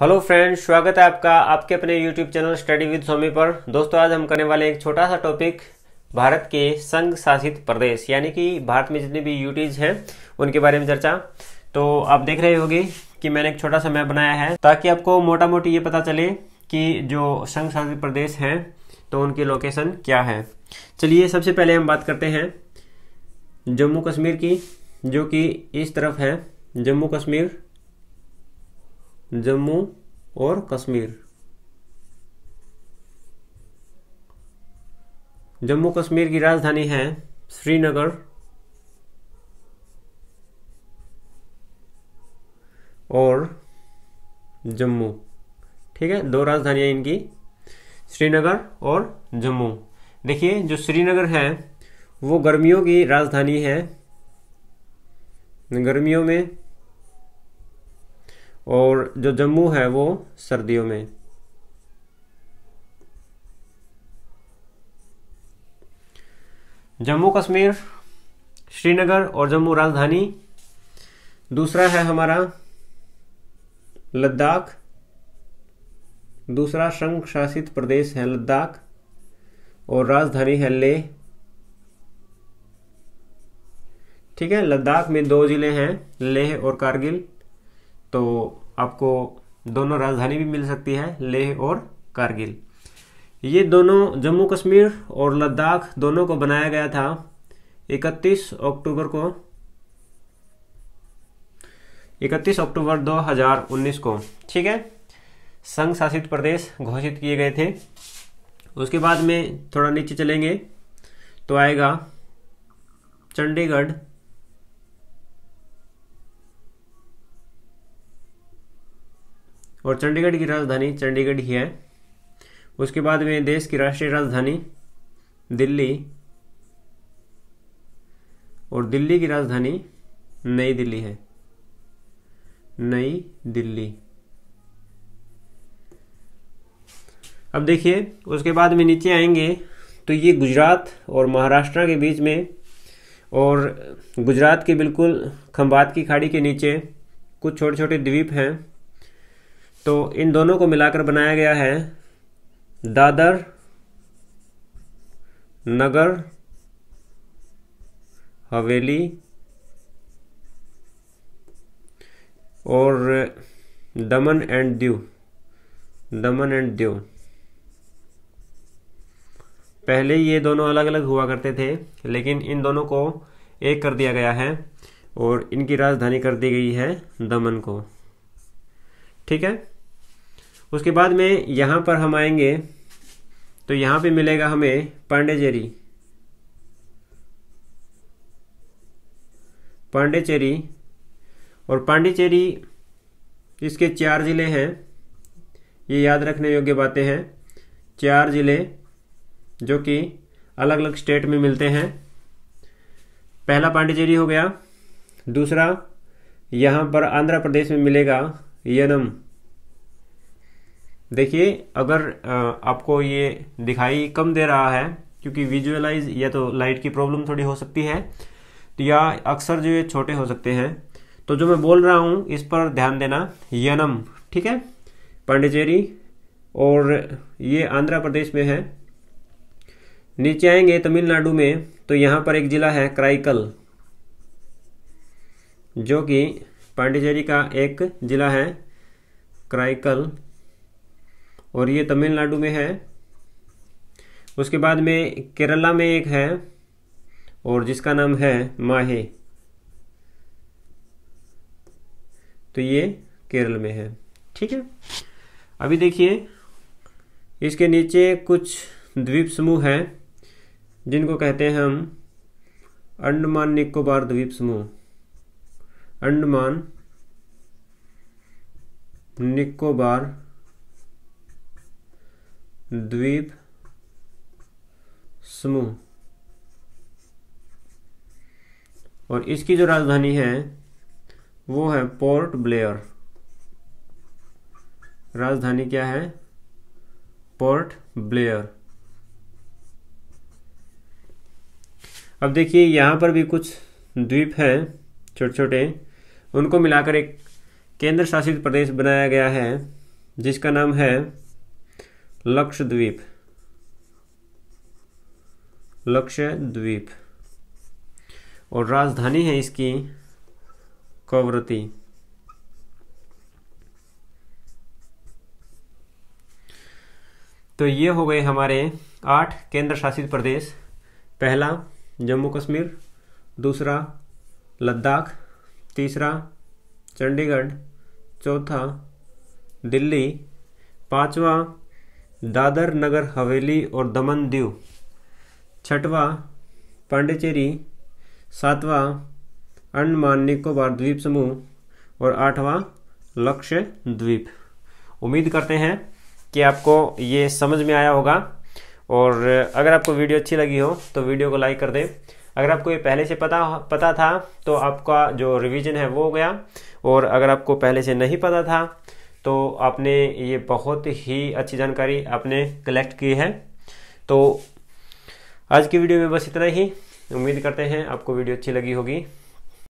hello friends स्वागत है आपका आपके अपने YouTube channel study with Swami पर दोस्तों आज हम करने वाले एक छोटा सा टॉपिक भारत के संघ शासित प्रदेश यानी कि भारत में जितने भी यूटीज हैं उनके बारे में चर्चा तो आप देख रहे होगी कि मैंने एक छोटा सा मैप बनाया है ताकि आपको मोटा मोटी ये पता चले कि जो संघ शासित प्रदेश हैं तो उनकी लोकेशन क्या है चलिए सबसे पहले हम बात करते हैं जम्मू कश्मीर की जो कि इस तरफ है जम्मू कश्मीर जम्मू और कश्मीर जम्मू कश्मीर की राजधानी है श्रीनगर और जम्मू ठीक है दो राजधानियां इनकी श्रीनगर और जम्मू देखिए जो श्रीनगर है वो गर्मियों की राजधानी है गर्मियों में और जो जम्मू है वो सर्दियों में जम्मू कश्मीर श्रीनगर और जम्मू राजधानी दूसरा है हमारा लद्दाख दूसरा संघ शासित प्रदेश है लद्दाख और राजधानी है ले ठीक है लद्दाख में दो ज़िले हैं लेह और कारगिल तो आपको दोनों राजधानी भी मिल सकती है लेह और कारगिल ये दोनों जम्मू कश्मीर और लद्दाख दोनों को बनाया गया था 31 अक्टूबर को 31 अक्टूबर 2019 को ठीक है संघ शासित प्रदेश घोषित किए गए थे उसके बाद में थोड़ा नीचे चलेंगे तो आएगा चंडीगढ़ और चंडीगढ़ की राजधानी चंडीगढ़ ही है उसके बाद में देश की राष्ट्रीय राजधानी दिल्ली और दिल्ली की राजधानी नई दिल्ली है नई दिल्ली अब देखिए उसके बाद में नीचे आएंगे तो ये गुजरात और महाराष्ट्र के बीच में और गुजरात के बिल्कुल खम्बात की खाड़ी के नीचे कुछ छोटे छोटे द्वीप हैं तो इन दोनों को मिलाकर बनाया गया है दादर नगर हवेली और दमन एंड दीव दमन एंड दीव पहले ये दोनों अलग अलग हुआ करते थे लेकिन इन दोनों को एक कर दिया गया है और इनकी राजधानी कर दी गई है दमन को ठीक है उसके बाद में यहाँ पर हम आएंगे तो यहाँ पे मिलेगा हमें पांडेचेरी पांडेचेरी और पांडेचेरी इसके चार ज़िले हैं ये याद रखने योग्य बातें हैं चार ज़िले जो कि अलग अलग स्टेट में मिलते हैं पहला पांडिचेरी हो गया दूसरा यहाँ पर आंध्र प्रदेश में मिलेगा यनम देखिए अगर आपको ये दिखाई कम दे रहा है क्योंकि विजुअलाइज या तो लाइट की प्रॉब्लम थोड़ी हो सकती है तो या अक्सर जो ये छोटे हो सकते हैं तो जो मैं बोल रहा हूँ इस पर ध्यान देना यनम ठीक है पांडिचेरी और ये आंध्र प्रदेश में है नीचे आएंगे तमिलनाडु में तो यहाँ पर एक ज़िला है क्राइकल जो कि पांडिचेरी का एक ज़िला है क्राइकल और ये तमिलनाडु में है उसके बाद में केरला में एक है और जिसका नाम है माहे तो ये केरल में है ठीक है अभी देखिए इसके नीचे कुछ द्वीप समूह हैं जिनको कहते हैं हम अंडमान निकोबार द्वीप समूह अंडमान निकोबार द्वीप समूह और इसकी जो राजधानी है वो है पोर्ट ब्लेयर राजधानी क्या है पोर्ट ब्लेयर अब देखिए यहां पर भी कुछ द्वीप हैं छोटे छोटे उनको मिलाकर एक केंद्र शासित प्रदेश बनाया गया है जिसका नाम है लक्षद्वीप लक्षद्वीप और राजधानी है इसकी कवरती तो ये हो गए हमारे आठ केंद्र शासित प्रदेश पहला जम्मू कश्मीर दूसरा लद्दाख तीसरा चंडीगढ़ चौथा दिल्ली पांचवा दादर नगर हवेली और दमन दीव छठवा पांडिचेरी सातवां अंडमान निकोबार द्वीप समूह और आठवां लक्ष्य द्वीप उम्मीद करते हैं कि आपको ये समझ में आया होगा और अगर आपको वीडियो अच्छी लगी हो तो वीडियो को लाइक कर दें अगर आपको ये पहले से पता पता था तो आपका जो रिवीजन है वो हो गया और अगर आपको पहले से नहीं पता था तो आपने ये बहुत ही अच्छी जानकारी आपने कलेक्ट की है तो आज की वीडियो में बस इतना ही उम्मीद करते हैं आपको वीडियो अच्छी लगी होगी